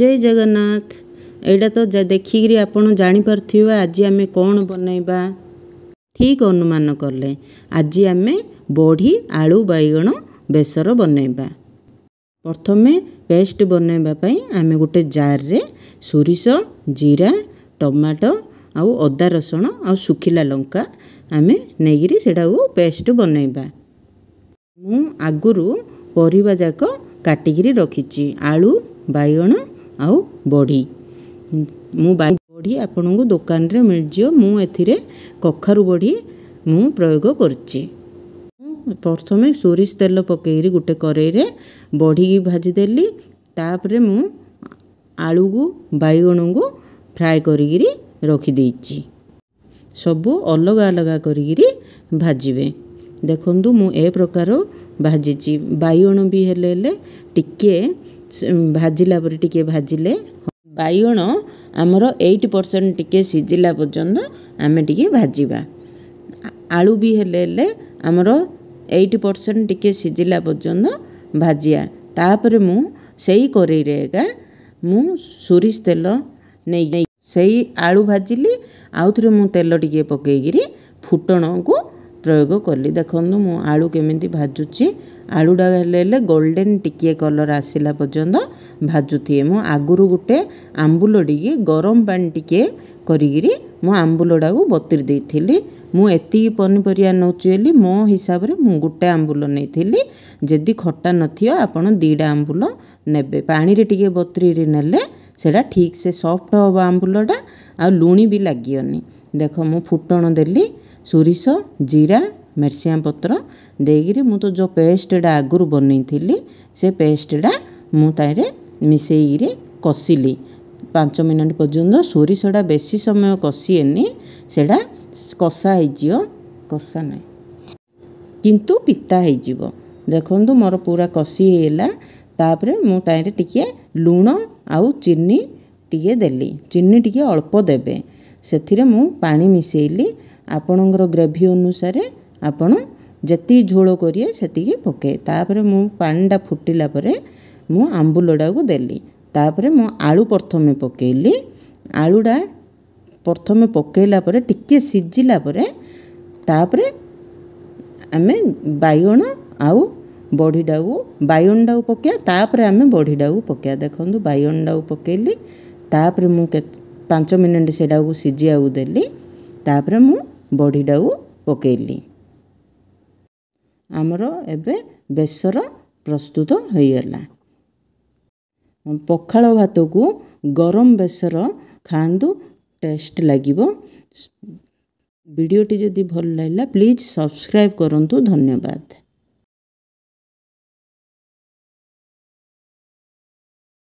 ଜୟ ଜଗନ୍ନାଥ ଏଇଟା ତ ଦେଖିକିରି ଆପଣ ଜାଣିପାରୁଥିବେ ଆଜି ଆମେ କ'ଣ ବନେଇବା ଠିକ୍ ଅନୁମାନ କଲେ ଆଜି ଆମେ ବଢ଼ି ଆଳୁ ବାଇଗଣ ବେସର ବନେଇବା ପ୍ରଥମେ ପେଷ୍ଟ ବନେଇବା ପାଇଁ ଆମେ ଗୋଟେ ଜାର୍ରେ ସୋରିଷ ଜିରା ଟମାଟୋ ଆଉ ଅଦା ରସୁଣ ଆଉ ଶୁଖିଲା ଲଙ୍କା ଆମେ ନେଇକିରି ସେଇଟାକୁ ପେଷ୍ଟ ବନେଇବା ମୁଁ ଆଗରୁ ପରିବା ଯାକ କାଟିକିରି ରଖିଛି ଆଳୁ ବାଇଗଣ ଆଉ ବଢି ମୁଁ ବା ବଢି ଆପଣଙ୍କୁ ଦୋକାନରେ ମିଳିଯିବ ମୁଁ ଏଥିରେ କଖାରୁ ବଢି ମୁଁ ପ୍ରୟୋଗ କରୁଛି ପ୍ରଥମେ ସୋରିଷ ତେଲ ପକାଇକିରି ଗୋଟେ କରେଇରେ ବଢିକି ଭାଜିଦେଲି ତାପରେ ମୁଁ ଆଳୁକୁ ବାଇଗଣକୁ ଫ୍ରାଏ କରିକିରି ରଖିଦେଇଛି ସବୁ ଅଲଗା ଅଲଗା କରିକିରି ଭାଜିବେ ଦେଖନ୍ତୁ ମୁଁ ଏ ପ୍ରକାର ଭାଜିଛି ବାଇଗଣ ବି ହେଲେ ହେଲେ ଟିକିଏ ଭାଜିଲା ପରେ ଟିକିଏ ଭାଜିଲେ ବାଇଗଣ ଆମର ଏଇଟି ପରସେଣ୍ଟ ଟିକିଏ ସିଝିଲା ପର୍ଯ୍ୟନ୍ତ ଆମେ ଟିକିଏ ଭାଜିବା ଆଳୁ ବି ହେଲେ ହେଲେ ଆମର ଏଇଟି ପରସେଣ୍ଟ ଟିକିଏ ସିଝିଲା ପର୍ଯ୍ୟନ୍ତ ଭାଜିବା ତାପରେ ମୁଁ ସେଇ କରେଇରେ ଏକା ମୁଁ ସୋରିଷ ତେଲ ନେଇ ସେଇ ଆଳୁ ଭାଜିଲି ଆଉ ଥରେ ମୁଁ ତେଲ ଟିକିଏ ପକାଇକିରି ଫୁଟଣକୁ ପ୍ରୟୋଗ କଲି ଦେଖନ୍ତୁ ମୁଁ ଆଳୁ କେମିତି ଭାଜୁଛି ଆଳୁଟା ହେଲେ ହେଲେ ଗୋଲ୍ଡେନ୍ ଟିକିଏ କଲର୍ ଆସିଲା ପର୍ଯ୍ୟନ୍ତ ଭାଜୁଥିବେ ମୁଁ ଆଗରୁ ଗୋଟେ ଆମ୍ବୁଲଟିକି ଗରମ ପାଣି ଟିକିଏ କରିକିରି ମୁଁ ଆମ୍ବୁଲଟାକୁ ବତୁରି ଦେଇଥିଲି ମୁଁ ଏତିକି ପନିପରିବା ନେଉଛି ବୋଲି ମୋ ହିସାବରେ ମୁଁ ଗୋଟେ ଆମ୍ବୁଲ ନେଇଥିଲି ଯଦି ଖଟା ନଥିବ ଆପଣ ଦୁଇଟା ଆମ୍ବୁଲ ନେବେ ପାଣିରେ ଟିକିଏ ବତୁରିରେ ନେଲେ ସେଇଟା ଠିକ୍ସେ ସଫ୍ଟ ହେବ ଆମ୍ବୁଲଟା ଆଉ ଲୁଣି ବି ଲାଗିବନି ଦେଖ ମୁଁ ଫୁଟଣ ଦେଲି ସୋରିଷ ଜିରା ମେର୍ସିଆଁ ପତ୍ର ଦେଇକିରି ମୁଁ ତ ଯେଉଁ ପେଷ୍ଟଟା ଆଗରୁ ବନେଇଥିଲି ସେ ପେଷ୍ଟଟା ମୁଁ ତାହିଁରେ ମିଶେଇକିରି କଷିଲି ପାଞ୍ଚ ମିନିଟ୍ ପର୍ଯ୍ୟନ୍ତ ସୋରିଷଟା ବେଶୀ ସମୟ କଷିଏନି ସେଇଟା କଷା ହେଇଯିବ କଷା ନାହିଁ କିନ୍ତୁ ପିତା ହେଇଯିବ ଦେଖନ୍ତୁ ମୋର ପୁରା କଷି ହେଇଗଲା ତାପରେ ମୁଁ ତାହିଁରେ ଟିକିଏ ଲୁଣ ଆଉ ଚିନି ଟିକିଏ ଦେଲି ଚିନି ଟିକିଏ ଅଳ୍ପ ଦେବେ ସେଥିରେ ମୁଁ ପାଣି ମିଶେଇଲି ଆପଣଙ୍କର ଗ୍ରେଭି ଅନୁସାରେ ଆପଣ ଯେତିକି ଝୋଳ କରିବେ ସେତିକି ପକାଇ ତାପରେ ମୁଁ ପାଣିଟା ଫୁଟିଲା ପରେ ମୁଁ ଆମ୍ବୁଲଟାକୁ ଦେଲି ତାପରେ ମୁଁ ଆଳୁ ପ୍ରଥମେ ପକାଇଲି ଆଳୁଟା ପ୍ରଥମେ ପକାଇଲା ପରେ ଟିକିଏ ସିଝିଲା ପରେ ତାପରେ ଆମେ ବାଇଗଣ ଆଉ ବଢ଼ିଟାକୁ ବାଇଗଣଟାକୁ ପକେଇବା ତାପରେ ଆମେ ବଢ଼ିଟାକୁ ପକେଇବା ଦେଖନ୍ତୁ ବାଇଗଣଟାକୁ ପକାଇଲି ତାପରେ ମୁଁ କେତେ ପାଞ୍ଚ ମିନିଟ୍ ସେଇଟାକୁ ସିଝିବାକୁ ଦେଲି ତାପରେ ମୁଁ ବଢ଼ିଟାକୁ ପକାଇଲି ଆମର ଏବେ ବେସର ପ୍ରସ୍ତୁତ ହୋଇଗଲା ପଖାଳ ଭାତକୁ ଗରମ ବେସର ଖାଆନ୍ତୁ ଟେଷ୍ଟ ଲାଗିବ ଭିଡ଼ିଓଟି ଯଦି ଭଲ ଲାଗିଲା ପ୍ଲିଜ୍ ସବସ୍କ୍ରାଇବ୍ କରନ୍ତୁ ଧନ୍ୟବାଦ